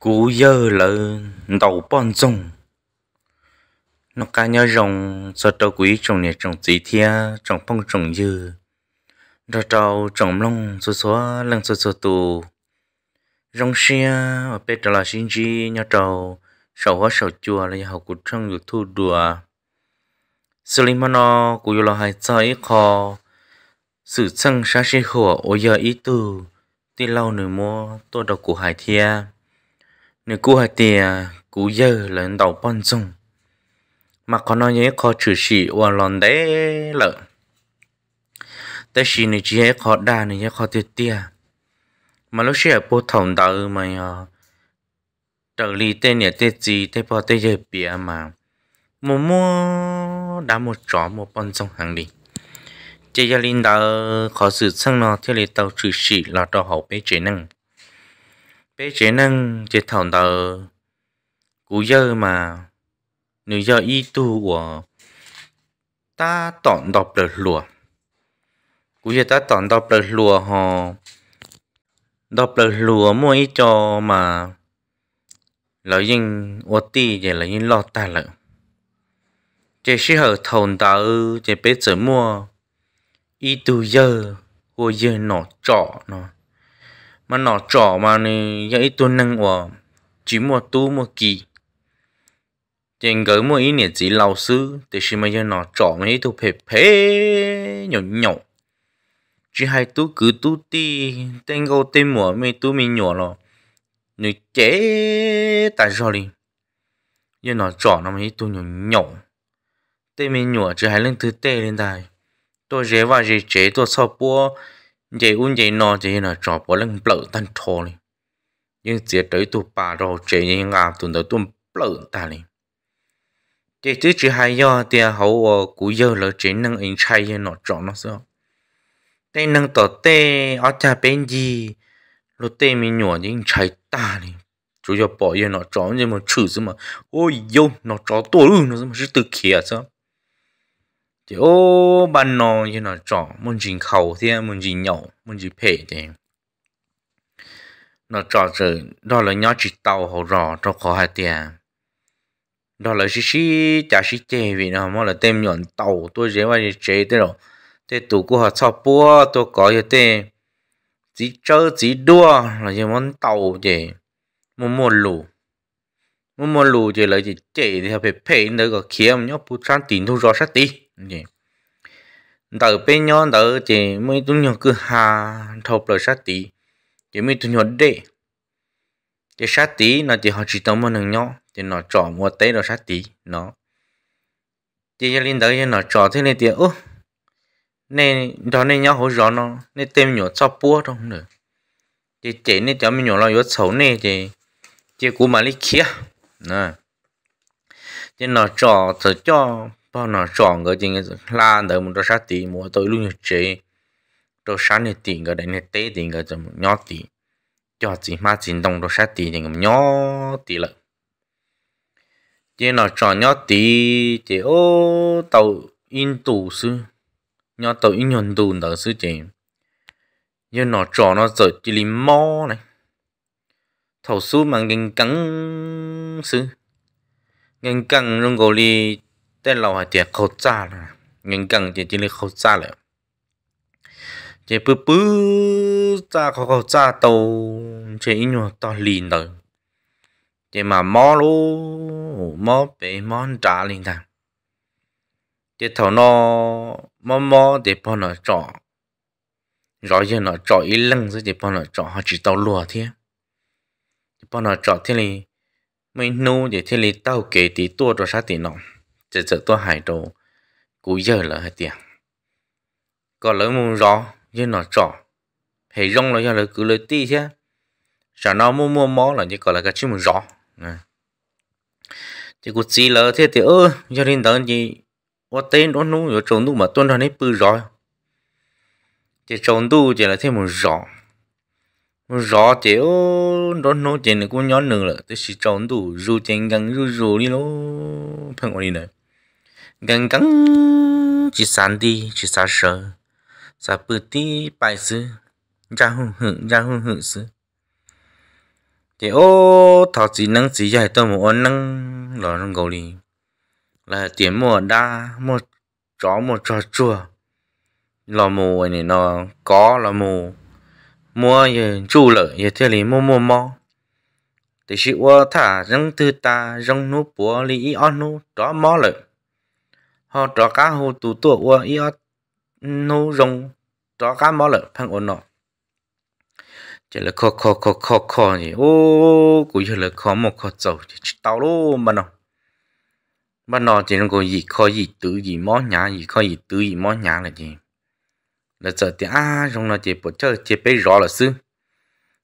cú giờ là đầu bọn rồng nó cá nhau rồng cho trâu quý trong nè trồng tí thia trồng phong trồng dư rồi trâu trồng lông số số lăng số số tù rong xe ở bên trở là sinh chi nhau trâu sầu hóa sầu chua là học của trong được thu đùa xử lý mano của yêu là hai trái kho, khó sự sân xa xí khổ ô giờ ý tư tí lâu nữa mua tôi đọc của hải thiên nếu cú hai tiền cú giờ là đầu bón dùng mà có nói nhé khó chữ sĩ và lòn đấy lợ tới xí này chỉ hết khó đa này nhé khó tiệt tia mà lúc xưa bố thòng đầu mày ờ, trợ lý tên nhà tên gì tên bao tên gì bịa mà mua mua đã một chó một con trong hàng đi chơi gia linh đã khó sự sang nó theo lý tàu trừ sĩ là trò hậu bế chế năng bé chế năng chế thảo tờ cú giờ mà nữ giờ y tu của ta tọn đọc được lùa cú giờ ta tọn đọc được lùa họ đọc được lùa mua ít cho mà lợi dinh ô ti vậy là dinh lo ta lợi chế sĩ hở thầu tờ chế bé chế mua y tu giờ của giờ nó trọ nó mà nó trỏ mà này dạy tôi nâng của chỉ mua tu mua kỳ trên gỡ mua ý niệm chỉ lâu sư thì khi mà giờ nó trỏ mà ấy tôi phê phê nhỏ nhỏ chỉ hai tu cứ tu ti tên gấu tên mùa mày tu mình nhỏ rồi người chế tại sao đi giờ nó trỏ nó mấy tôi nhỏ nhỏ tên mình nhỏ chỉ hai lần thứ tê lên tài tôi dễ và dễ chế tôi sau bua vậy un vậy no chỉ là cho bò lên bờ tan trò này nhưng chỉ tới tụ bà rồi chỉ như ngà tụ tới tụ bờ ta này chỉ chỉ chỉ hay giờ thì hậu ờ, cú giờ là chỉ năng in chay như nó trò nó sao tên năng tỏ tê ở cha bên gì lúc tê mình nhỏ nhưng chay ta này chú cho bỏ như nó trò như mà chữ gì mà ôi yêu nó trò tổ luôn nó mà chỉ tự kia sao chỉ ô bàn nò như nó chọn muốn dính khẩu thì muốn dính nhậu muốn dính phê thì nó chọn rồi đó là nhỏ chỉ tàu họ rò trong khó hai tiền đó là xí xí chả xí chè vì nó mà là tem nhọn tàu tôi dễ vậy chế thế rồi thế tủ của họ sau búa tôi có cái tên chỉ chơi chỉ đua là như món tàu vậy mua mua lù mua mua lù thì là chỉ chế thì phải phê nữa có kiếm nhóc bút sáng tiền thu rõ sát tí nhỉ đỡ bên nhau đỡ chỉ mấy tụi nhau cứ hà thâu bờ sát tí chỉ mấy tụi nhau đệ chỉ sát tí nó chỉ họ chỉ tao mà nâng nhau thì nó chọn mua tế nó sát tí nó chỉ cho linh đỡ nó chọn thế này thì ô nên đó nên nhau hối rõ nó nên tem nhỏ cho búa trong nữa chỉ chỉ nên cho mình nhỏ lo yếu xấu này chỉ chỉ cố mà lý kia nè chỉ nó chọn thử cho bao nó chọn cái gì cái là đỡ một đôi sát tiền, mua tôi luôn như chế đôi sát này tỷ cái đấy này tế tiền cái chấm nhỏ tiền, cho chỉ mà chỉ đồng đôi sát tiền thì nhỏ tiền lợ chế nó chọn nhỏ tiền thì ô tàu in tù sư nhỏ tàu in nhon tù đỡ sư chế giờ nó chọn nó giờ chỉ lim mò này thầu số mà ngang cắn sư ngang cắn rong gò li แต่เราหาเจียเขาจ้าละเงินกังเจียจีเลยเขาจ้าเลยเจียปื้อปื้อจ้าเขาเขาจ้าโตเจียอินหัวต่อลีนเลยเจียมามอลูมอเปมอนจ้าลินทางเจียเท่านอมอมอเจียพอนอจ่อร้อยเยนอจ่ออีลังซะเจียพอนอจ่อเขาจีเตาลัวเทียเจียพอนอจ่อเทียเลยไม่นู้เจียเทียเลยเต้าเกตีตัวตัวชาตินอง chỉ sợ tôi hài đồ cú giờ là hết tiền có lỡ mông rõ như nó rõ hệ rong là do là cứ lấy ti thế sao nó mua mua mó là như còn là cái chữ mông À, chỉ cú chỉ là thế thì ơ gia đình tớ gì có tên đó nú rồi trốn đủ mà tuân ra nấy bự rồi chỉ trốn đủ chỉ là thế mông rõ rõ chỉ ô đó nô chỉ này cũng nhón nữa là tôi chỉ trốn đủ dù chỉ gần dù dù đi lô thằng này này gần gần chỉ sáng đi chỉ sáng sớm sa bự đi bài sư ra hùng hùng ra hùng hùng sư thì ô thảo chỉ năng chỉ dạy tôi một ôn năng lò trong gầu đi là tiếng mùa đa một chó một trò chùa lò mù này nó có lò mù mua gì chu lợ gì thế này mua mua mò thì chị ô thả răng tư ta răng nút búa lý ăn nút đó mò lợ họ trò cá hồ tụ tụ ua iot nô rồng trò cá mỏ lợ phăng ổn nọ chỉ là khó khó khó khó khó nhỉ ô cũng chỉ là khó một khó dầu chỉ tao lô mà nó mà nó chỉ là có gì khó gì tự gì mỏ nhà gì khó gì tự gì mỏ nhà là gì là giờ thì à trong nó chỉ bộ chơi chỉ biết rõ là sư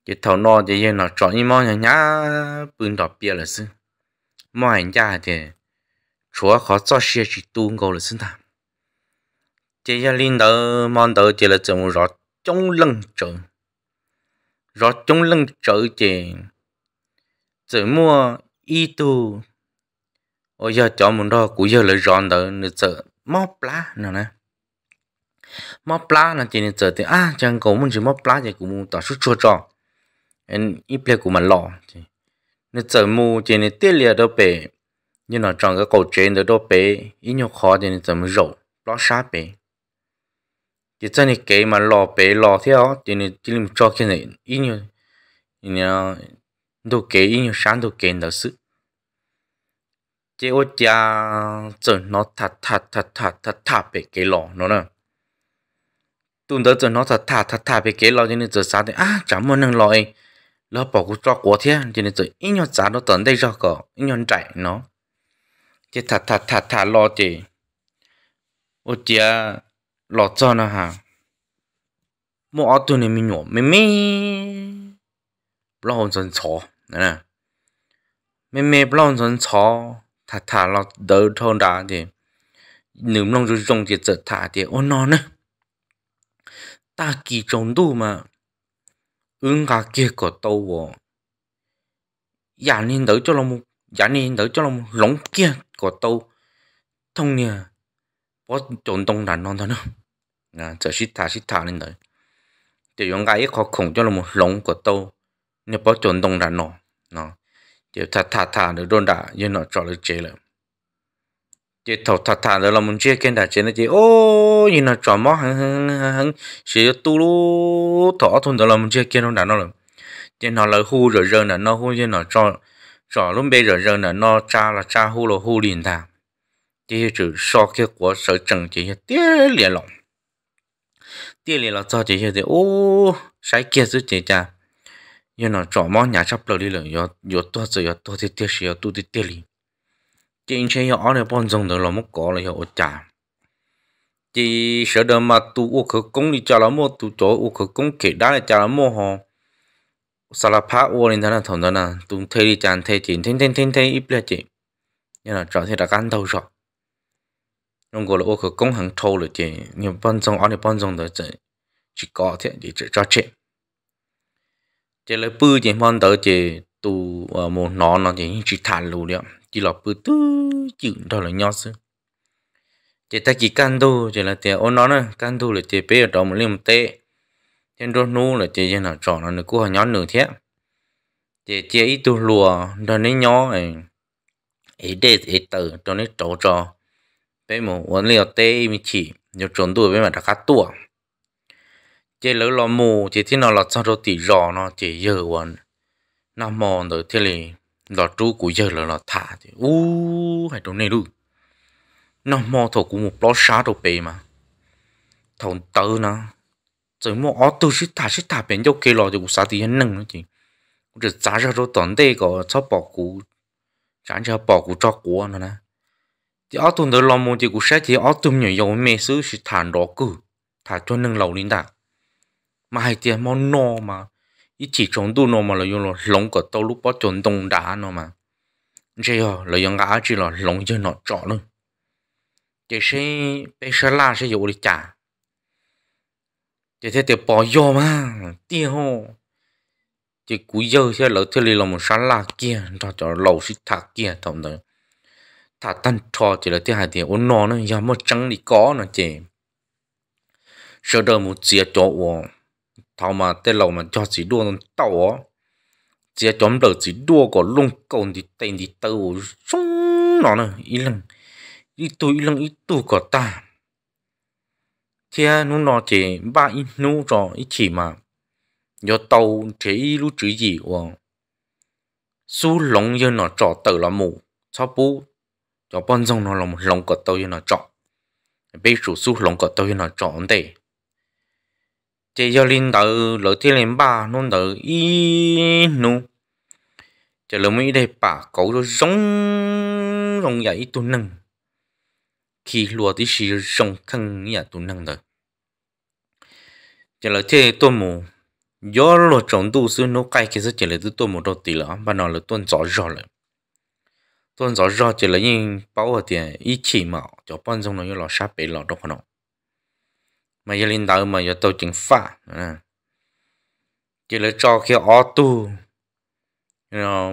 chỉ thầu nó chỉ nó chọn như mỏ nhà nhà bưng đỏ bia là sư mỏ nhà thì chúa khó cho xe chỉ tu ngồi là sinh thảm chỉ là linh đỡ mòn đỡ chỉ là trồng rót trong lưng trở rót trong lưng trở mua y tu ôi giờ cho đó cũng giờ lại rọn đỡ nữa chợ móc nè móc lá là chỉ nên chợ à chẳng có mình chỉ móc lá thì cũng tỏ suốt chua trò em ít lệ của mình lọ nên chợ mua chỉ nên tiết liệt đâu bể nhưng nó trong cái cầu trên đó đô bé ít khó thì nó tầm rổ lo xa bé chỉ chân thì cái mà lo bé lo theo thì nó chỉ làm cho cái này ít nhiều đồ kế ít nhiều sáng đồ kế đó sự chỉ ô cha nó thật thật thật thật thật thật bé cái lo nó nè tụi nó thật thật thật thật bé cái lo cho nên giờ à chẳng muốn năng lo ấy lo cho của thế cho nên giờ ít nhiều nó tận đây cho cỏ ít nó จะถัดถัดถัดถัดรอเจอุจียรอจ้อนะฮะมอ่อตัวนี้มีหนวไม่มีปล้องสนชอนะไม่มีปล้องสนชอถัดถัดรอเดินทางได้เียหนึ่งลงจุดตรงจุดถัดเดียวอ๋อนนะตากี่จงดูมาอึงกาเกี่ยก็ตัวอย่างนี้เดี๋ยวจะลง giá nên tới cho lòng lóng kia của tàu thông nha bó trốn tông đàn non thôi nữa à giờ xít thả xít thả lên đấy để dùng cái khó khổng cho lòng lóng của tàu nếu bó trốn tông đàn non, nó để thả thả thả được đôn đã như nó cho được chế là chế thầu thả thả được mình chế cái đã chế nó chế ô như nó cho mó hăng hăng, hằng sẽ tu lú thọ thôn được mình chế kia nó đã nó rồi chế nó lời hù rồi rơi là nó hù như nó cho rõ lúc bây giờ giờ là nó cha là cha hù lô hù liền ta thì chữ so kia của sở chẳng chỉ tiếc liền lòng tiếc liền là cho chỉ hiện thì ô sai kia chứ chỉ cha nhưng nó chọn món nhà chấp lời đi là yo yo to rồi yo to thì tiếc rồi tu thì tiếc liền chỉ anh chơi ở này bọn dùng được là mất có là yo cha chỉ sợ đờ mà tu ô khởi công đi cha là mua tu chỗ ô khởi công kể đá là cha là mua họ sao là phá uo lên đó là thằng đó là tung thế đi chán thế chỉ thế thế thế thế ít là chỉ nhưng là trở thế là ăn đâu rồi trong gọi là ô cửa công hàng thâu rồi chỉ nhưng bọn trong ở đây bọn trong đó chỉ chỉ có thế chỉ chỉ cho chị chỉ là bự chỉ bọn đó chỉ tu ờ, một nó nó chỉ chỉ thản lù liệu chỉ là bự tư chữ đó là nhau xưa chỉ ta chỉ can tu chỉ là tiền ô nó nữa can tu là chỉ bây giờ đó một liêm tệ trên rốt nu là chị là trò nó cua nhón nửa thế chị chị ít tu lùa cho nó nhỏ ấy để ấy tử cho nó trổ trò bé mù uốn liều tê mi chỉ nhiều trốn tuổi bé mà đã khát tuổi chị lỡ lo mù chị thế nào là sao rồi tỷ rò nó chị giờ uốn nó mòn rồi thế này lọ trú của giờ là lọ thả thì u hay đồ này luôn nó mò thổ của một lọ sáng đồ bề mà thằng tơ nó rồi mua ở tu sĩ thả sĩ thả bên dâu kia lò thì cũng sao thì hắn nâng nữa chị rồi ra rồi tận đây có cho bỏ cũ chẳng cho bỏ cũ cho của nữa nè thì ở tuần tới một thì cũng sẽ thì ở tuần nhiều dầu mê sứ sĩ thả đó cứ thả cho nâng lầu lên mà hai tiền món no mà ít chỉ trốn tu mà là dùng là lồng của tao lúc bắt trốn đông đá nó mà chỉ là dùng ngã chỉ là lồng cho nó trọ luôn chỉ sẽ bây giờ là sẽ dùng để trả chỉ thế tiểu bỏ vô mà tiêu hồ chỉ cú dơ xe lỡ thế lì là một sáng là kia cho cho lầu xịt thạc kia thằng đó thả tan trò chỉ thế ôn nó nó giờ mất trắng đi có nó chị một chia chỗ thảo mà tên lầu mà cho chỉ đua nó tàu á chia chỉ đua có lung cầu thì tên thì tàu sung nó nè ý lần ý tôi có ta thế nó nọ chỉ ba ít nô trò ít chỉ mà do tàu thế lúc chữ gì ồ su lông như nó trọ tờ là mù cho bú cho bọn dòng nó lòng lòng cọt tàu như nó trọ bây giờ su lông cọt tàu như nó trọ ổn tệ chỉ do linh tử lỡ thiên lên ba nôn tử ít nô chỉ lỡ mấy đây ba, cậu rồi rong rong dậy tu năng khi lùa thì xì rong khăn nhà tu năng rồi chỉ là chơi tôi mù gió lo trồng tu sư nó cay kia chỉ là tôi mù đó tì là mà nó là tuần gió rõ rồi tuần gió rõ chỉ là những bảo ở tiền ít chỉ mà cho bọn chúng nó như là sáp bể lọ đâu nó mà giờ lên đạo mà giờ tôi chỉnh phá chỉ là cho kia ó tu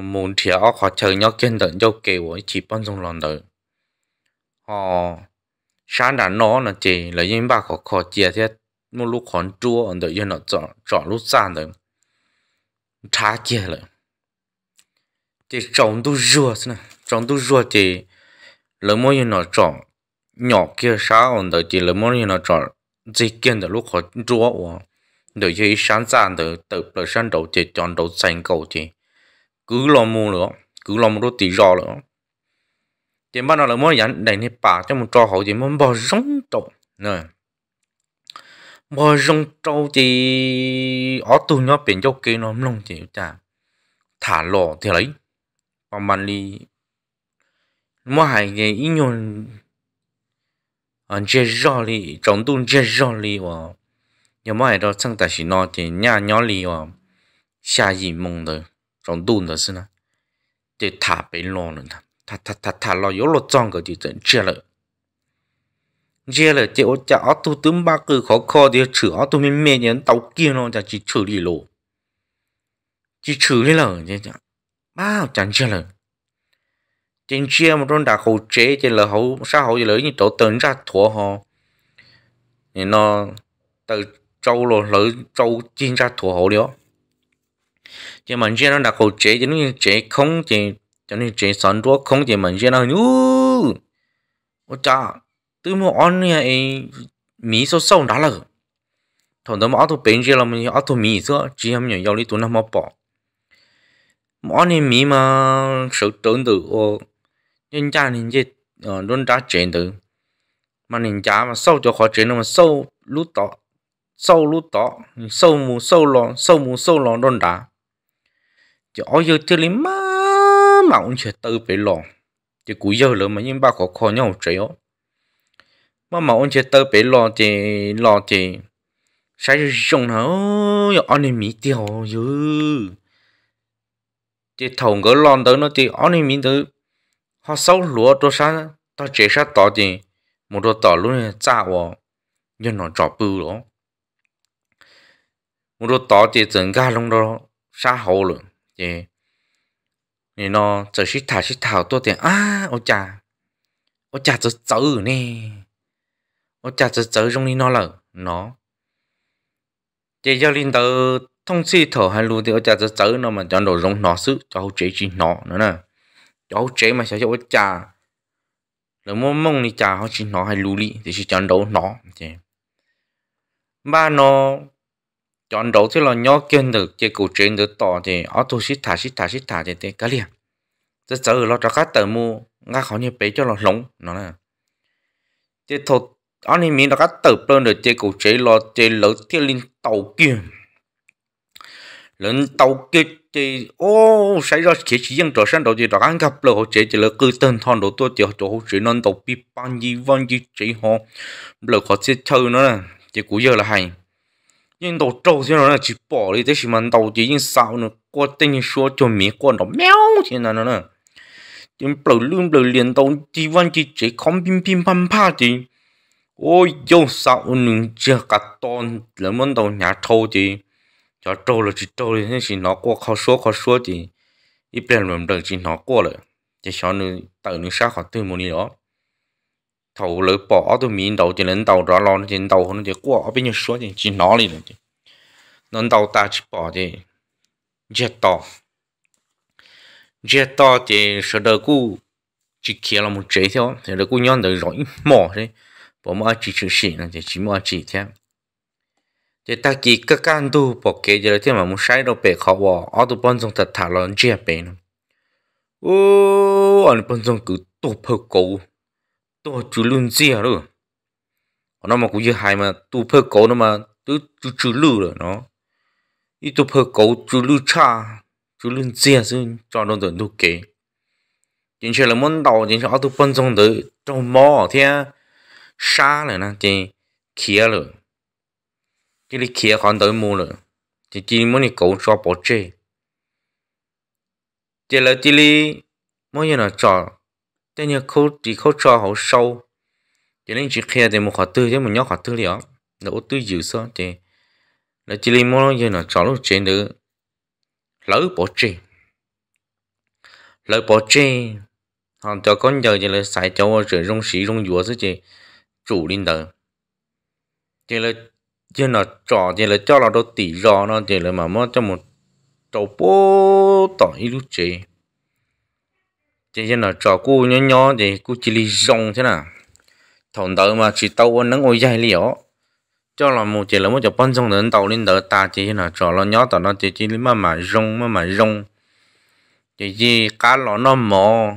muốn thì ó khó chờ nhau kiên tận cho kêu chỉ bọn chúng lòng đời họ sáng đã nó là chỉ là những bà khó khó chia thiết một lúc khón chua ở đời yên nó chọn chọn lúc xa đời trá kia rồi thì trồng tu rùa xem nào trồng tu rùa thì lấy mỗi yên nó chọn nhỏ kia sao ở đời thì lấy mỗi yên nó chọn gì kia đời lúc khón chua ở đời chơi sáng ra đời tự là sáng đầu thì chọn đầu thành cầu thì cứ làm mua nữa cứ lo mua thì rò nữa thì bắt đầu là mỗi nhận đầy nếp bà cho một trò hậu thì muốn bỏ rống trộn rồi mà rong trâu chỉ ở tù nhớ biển châu kia nó lông chỉ chả thả lò thì lấy và mình đi mà hai cái ý nhon anh chơi rò đi trong tuần chơi rò đi và nhưng mà đó sang tại chỉ nó chỉ nhà nhỏ đi và xa gì mong đời trong tuần đó xin à để thả biển lò nữa thả thả thả thả lò yếu lò tròn cái gì chuyện chưa lợi giờ là chỉ cho ở tu tướng ba cứ khó khó thì chữa ở tu mình mẹ nhân tàu kia nó chỉ xử đi lộ chỉ xử đi là chứ bao chẳng chưa là trên chia một trong đã hậu chế thì là hậu xã hậu gì lấy như tổ tấn ra thua họ nên nó từ châu rồi lấy châu chín ra thua hậu đó chỉ mình chia nó đã hậu chế thì nó chế không thì cho nên chế sản xuất không thì mình chia nó nhu ôi cha từ mua ăn này mì số sâu đã là thằng đó mà ăn bánh gì là mình ăn mì số chỉ ham nhiều dầu đi tụi nó mà ăn này mì mà sợ trộn từ nhân cha nên chứ ờ luôn đã chuyện từ mà nên cha mà sâu mà sâu lút tọ sâu lút tọ sâu mù sâu lò sâu mù sâu lò luôn đã chứ ở giờ thì mà mà ông chỉ tự bị lò chứ cúi giờ mà nhưng ba khó khó nhau chuyện mà mà ông chơi tơ bể lò chè lò chè sai rồi dùng nó anh em mỹ tiêu dữ chỉ thầu ngỡ lon tới nó chỉ anh em mỹ tới họ sâu lúa đồ sa tao chế sa tỏ gì một đồ tỏ luôn là cha vợ nhưng nó trò bự đó một đồ tỏ chỉ 整个弄 đó sa hậu luôn chỉ nên nó chỉ thả chỉ thảo tôi thì à ông cha ông cha tôi giấu nè nó chả chớ chớ trong đi nó nó chỉ cho linh tớ thông si thở hai thì nó chả chớ nó mà cho đồ giống nó sự cho hậu nó nữa nè cho mà sẽ cho chả lỡ mong mong đi chả họ nó hai lu thì chỉ chọn nó thế ba nó chọn đấu thì là nhỏ kiên được chỉ cổ trên được tỏ thì ở tôi xít thả xít thả xít thả thì cái liền chớ chớ lo cho các tờ mua ngã khó như bé cho nó lỏng nó nè chỉ thột anh em đã cắt tập lên được chơi cổ chế lo chơi lỡ tiêu lên tàu kia lên tàu kia chơi ô xảy ra chế chỉ dân trở sang đầu chơi đã ăn gặp lỡ họ chế chơi là cứ tên thon đồ tôi chơi chỗ chế non tàu bị ban gì văn gì chế họ lỡ họ chơi chơi nữa nè chế giờ là hay nhưng đầu trâu thế nó là chỉ bỏ đi thế chỉ mà đầu chỉ nhưng sao nữa qua tên số cho mía qua nó méo thế nào nữa nè chúng bầu lương bầu liền đầu chỉ văn chỉ chế không pin pin pam pa thì ôi sao nung chưa cả tôn là món đầu nhà trâu thì cho trâu là chỉ trâu thì chỉ nó qua khó số khó số thì ít bên mình đừng chỉ nó qua rồi chỉ cho nung tự nung sao khỏi từ một đi thầu lỡ bỏ tôi miếng đầu thì lên đầu rõ lo thì đầu nó chỉ qua ở bên nhà số thì chỉ nó đi rồi nó đầu ta chỉ bỏ thì chết to chết to thì sợ đời cũ chỉ kia là một chế theo thì đời cũ nhon đời rỗi mỏ bỏ mua chỉ chữ xỉ nó chỉ chỉ mua chỉ thế thì ta kỳ các can tu bỏ kế giờ thế mà muốn sai đâu bể khó bỏ ở tu bận rộn thật thà lỏng chia bể nó ô anh bận rộn cứ tu phơi cổ tu chú luôn chia rồi nó mà cũng như hai mà tu phơi cổ nó mà tu tu chú lưu rồi nó ý tu phơi cổ chú lưu cha chú luôn chia xin cho nó được tu kế chính là món đầu chính là ở tu bận rộn tới trong mò thế xa rồi nè chỉ kia rồi chỉ đi kia còn tới mua rồi chỉ chỉ muốn đi cầu cho bỏ chơi chỉ là chỉ đi mỗi giờ nó trò thế nhưng khâu chỉ khâu trò hậu sâu chỉ nên chỉ kia thì một họ tư chứ một nhóc họ tư liệu nó ô sao chỉ là chỉ đi mỗi giờ nó trò lúc chuyện nữa lỡ bỏ chơi lỡ bỏ họ cho con giờ chỉ là xài cho rửa rong xí rong dúa chứ chị chủ linh tờ chỉ là chỉ là trò chỉ là cho là đôi tỷ rò nó chỉ là mà mất cho một trò bố tỏ ý lúc chế chỉ chỉ là trò cô nhỏ nhỏ thì cô chỉ li rong thế nào thằng tờ mà chỉ tàu ăn nắng ôi dài liễu cho là một chỉ là một chỗ bắn xong đến tàu linh đỡ ta chỉ là trò nó nhỏ tao nó chỉ chỉ mà mà rong mà mà rong chỉ gì cá lọ nó mò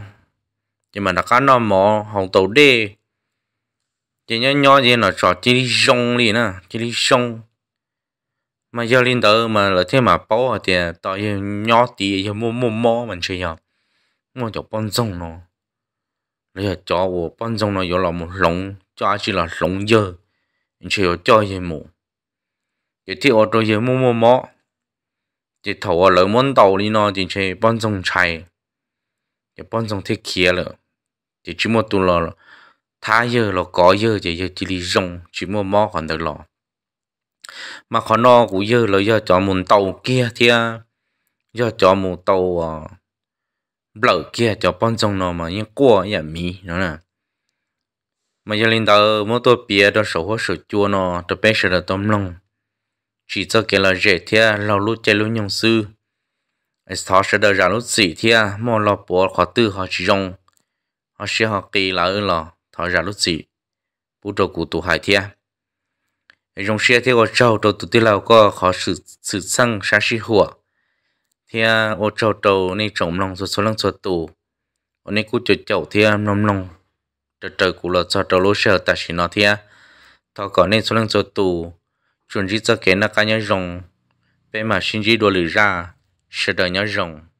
chỉ mà nó cá nó mò hồng tàu đê chỉ nhớ nho gì nó cho chỉ đi rong đi nè chỉ đi rong mà giờ lên tới mà là thế mà bao thì tao giờ nho tí giờ mua mua mua mình chơi nhở mua cho bón rong nó rồi cho ô bón rong nó giờ là một lồng cho chỉ là lồng giờ mình chơi cho gì mù chỉ thì ở tô giờ mua mua mua chỉ thầu ở lỡ món tàu đi nó chỉ chơi bón rong chạy chỉ bón rong thiết kia rồi chỉ chỉ một tu lo rồi thá giờ là có giờ chỉ giờ chỉ đi rong chỉ mua mò còn được lọ mà khó no của giờ là giờ cho một tàu kia thì giờ cho một tàu ờ, lỡ kia cho bọn trong nó mà những cua nhà mì nó nè mà giờ lên tàu mua tôi bia đó sổ hóa sổ nó tôi bé sổ là tôm lông chỉ cho cái là dễ thế lâu lúc chơi lúc nhung sư thọ sẽ đợi ra lúc gì thế mà lọ bùa khó tư họ chỉ dùng họ sẽ họ kỳ là rồi lọ thọ ra lúc gì bố trâu cụ tụ hải thiên à? rong xe theo ô trâu trâu tụ tiêu lao có khó sự sự sang xa xí hùa thì à, ô trâu trâu nên trồng lòng số số lòng số tù ô nên cụ chơi chậu thì lòng à, lòng trời trời cụ là cho trâu lô xe ta chỉ nó thì thọ có nên số lòng số tù chuẩn bị cho cái nó cá nhau rồng bên mà sinh gì đồ lử ra sẽ đợi nhau rồng